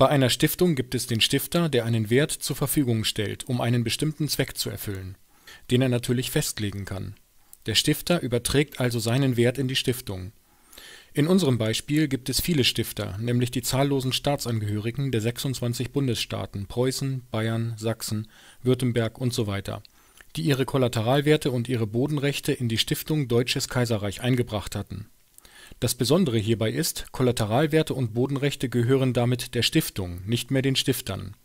Bei einer Stiftung gibt es den Stifter, der einen Wert zur Verfügung stellt, um einen bestimmten Zweck zu erfüllen, den er natürlich festlegen kann. Der Stifter überträgt also seinen Wert in die Stiftung. In unserem Beispiel gibt es viele Stifter, nämlich die zahllosen Staatsangehörigen der 26 Bundesstaaten (Preußen, Bayern, Sachsen, Württemberg usw.), die ihre Kollateralwerte und ihre Bodenrechte in die Stiftung Deutsches Kaiserreich eingebracht hatten das Besondere hierbei ist, Kollateralwerte und Bodenrechte gehören damit der Stiftung, nicht mehr den Stiftern.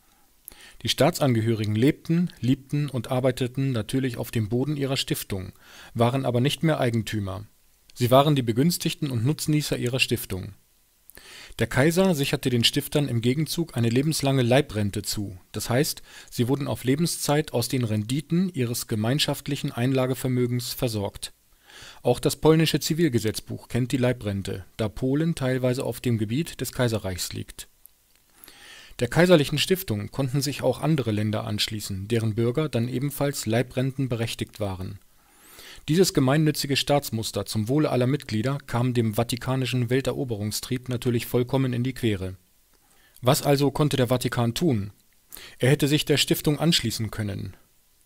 Die Staatsangehörigen lebten, liebten und arbeiteten natürlich auf dem Boden ihrer Stiftung, waren aber nicht mehr Eigentümer. Sie waren die Begünstigten und Nutznießer ihrer Stiftung. Der Kaiser sicherte den Stiftern im Gegenzug eine lebenslange Leibrente zu, das heißt, sie wurden auf Lebenszeit aus den Renditen ihres gemeinschaftlichen Einlagevermögens versorgt auch das polnische Zivilgesetzbuch kennt die Leibrente, da Polen teilweise auf dem Gebiet des Kaiserreichs liegt. Der kaiserlichen Stiftung konnten sich auch andere Länder anschließen, deren Bürger dann ebenfalls Leibrenten berechtigt waren. Dieses gemeinnützige Staatsmuster zum Wohle aller Mitglieder kam dem vatikanischen Welteroberungstrieb natürlich vollkommen in die Quere. Was also konnte der Vatikan tun? Er hätte sich der Stiftung anschließen können.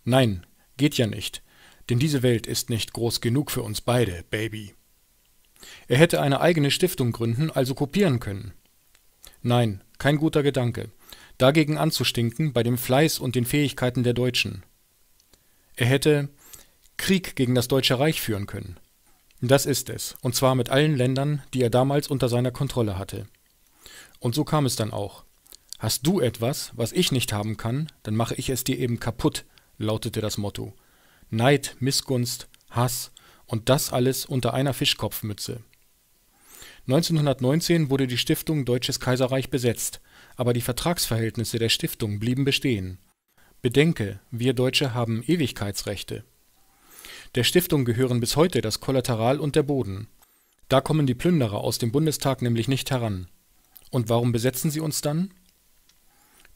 Nein, geht ja nicht denn diese Welt ist nicht groß genug für uns beide, Baby. Er hätte eine eigene Stiftung gründen, also kopieren können. Nein, kein guter Gedanke. Dagegen anzustinken bei dem Fleiß und den Fähigkeiten der Deutschen. Er hätte Krieg gegen das Deutsche Reich führen können. Das ist es, und zwar mit allen Ländern, die er damals unter seiner Kontrolle hatte. Und so kam es dann auch. Hast du etwas, was ich nicht haben kann, dann mache ich es dir eben kaputt, lautete das Motto, Neid, Missgunst, Hass und das alles unter einer Fischkopfmütze. 1919 wurde die Stiftung Deutsches Kaiserreich besetzt, aber die Vertragsverhältnisse der Stiftung blieben bestehen. Bedenke, wir Deutsche haben Ewigkeitsrechte. Der Stiftung gehören bis heute das Kollateral und der Boden. Da kommen die Plünderer aus dem Bundestag nämlich nicht heran. Und warum besetzen sie uns dann?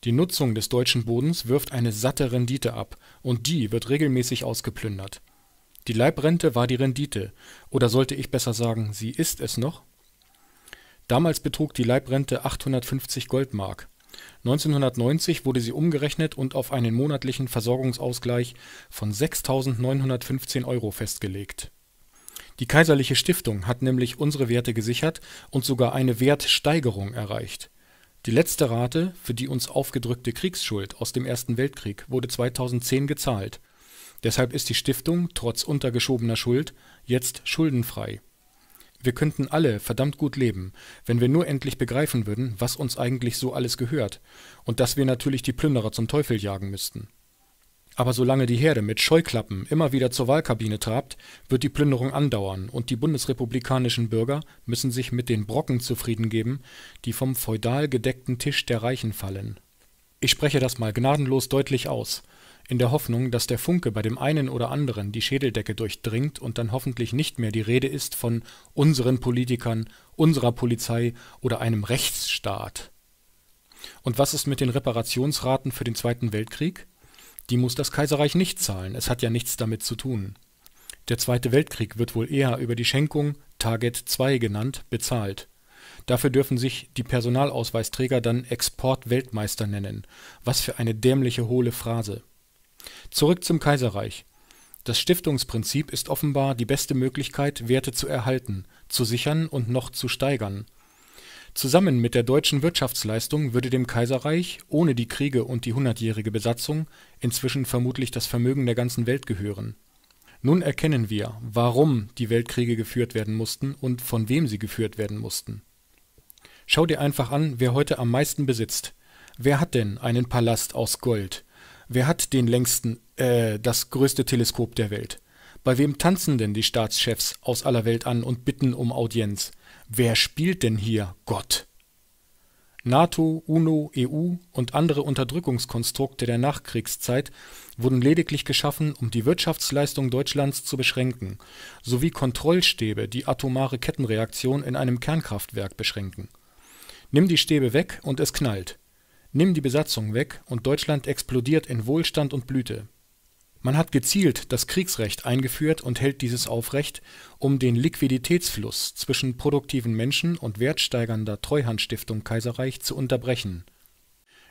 Die Nutzung des deutschen Bodens wirft eine satte Rendite ab, und die wird regelmäßig ausgeplündert. Die Leibrente war die Rendite, oder sollte ich besser sagen, sie ist es noch? Damals betrug die Leibrente 850 Goldmark. 1990 wurde sie umgerechnet und auf einen monatlichen Versorgungsausgleich von 6.915 Euro festgelegt. Die Kaiserliche Stiftung hat nämlich unsere Werte gesichert und sogar eine Wertsteigerung erreicht die letzte Rate für die uns aufgedrückte Kriegsschuld aus dem Ersten Weltkrieg wurde 2010 gezahlt, deshalb ist die Stiftung trotz untergeschobener Schuld jetzt schuldenfrei. Wir könnten alle verdammt gut leben, wenn wir nur endlich begreifen würden, was uns eigentlich so alles gehört, und dass wir natürlich die Plünderer zum Teufel jagen müssten aber solange die Herde mit Scheuklappen immer wieder zur Wahlkabine trabt, wird die Plünderung andauern, und die bundesrepublikanischen Bürger müssen sich mit den Brocken zufrieden geben, die vom feudal gedeckten Tisch der Reichen fallen. Ich spreche das mal gnadenlos deutlich aus, in der Hoffnung, dass der Funke bei dem einen oder anderen die Schädeldecke durchdringt und dann hoffentlich nicht mehr die Rede ist von unseren Politikern, unserer Polizei oder einem Rechtsstaat. Und was ist mit den Reparationsraten für den Zweiten Weltkrieg? Die muss das Kaiserreich nicht zahlen, es hat ja nichts damit zu tun. Der Zweite Weltkrieg wird wohl eher über die Schenkung, Target 2 genannt, bezahlt. Dafür dürfen sich die Personalausweisträger dann Exportweltmeister nennen. Was für eine dämliche hohle Phrase. Zurück zum Kaiserreich. Das Stiftungsprinzip ist offenbar die beste Möglichkeit, Werte zu erhalten, zu sichern und noch zu steigern. Zusammen mit der deutschen Wirtschaftsleistung würde dem Kaiserreich ohne die Kriege und die hundertjährige Besatzung inzwischen vermutlich das Vermögen der ganzen Welt gehören. Nun erkennen wir, warum die Weltkriege geführt werden mussten und von wem sie geführt werden mussten. Schau dir einfach an, wer heute am meisten besitzt. Wer hat denn einen Palast aus Gold? Wer hat den längsten, äh, das größte Teleskop der Welt? Bei wem tanzen denn die Staatschefs aus aller Welt an und bitten um Audienz? Wer spielt denn hier Gott? NATO, UNO, EU und andere Unterdrückungskonstrukte der Nachkriegszeit wurden lediglich geschaffen, um die Wirtschaftsleistung Deutschlands zu beschränken, sowie Kontrollstäbe, die atomare Kettenreaktion in einem Kernkraftwerk beschränken. Nimm die Stäbe weg und es knallt. Nimm die Besatzung weg und Deutschland explodiert in Wohlstand und Blüte man hat gezielt das Kriegsrecht eingeführt und hält dieses aufrecht, um den Liquiditätsfluss zwischen produktiven Menschen und wertsteigernder Treuhandstiftung Kaiserreich zu unterbrechen.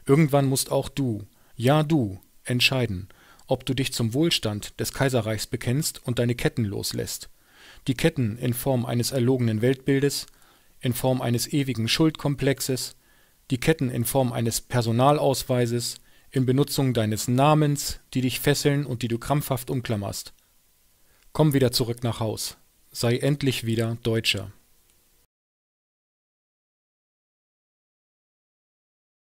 Irgendwann musst auch Du, ja Du, entscheiden, ob du dich zum Wohlstand des Kaiserreichs bekennst und deine Ketten loslässt. Die Ketten in Form eines erlogenen Weltbildes, in Form eines ewigen Schuldkomplexes, die Ketten in Form eines Personalausweises in Benutzung deines Namens, die dich fesseln und die du krampfhaft umklammerst. Komm wieder zurück nach Haus. Sei endlich wieder Deutscher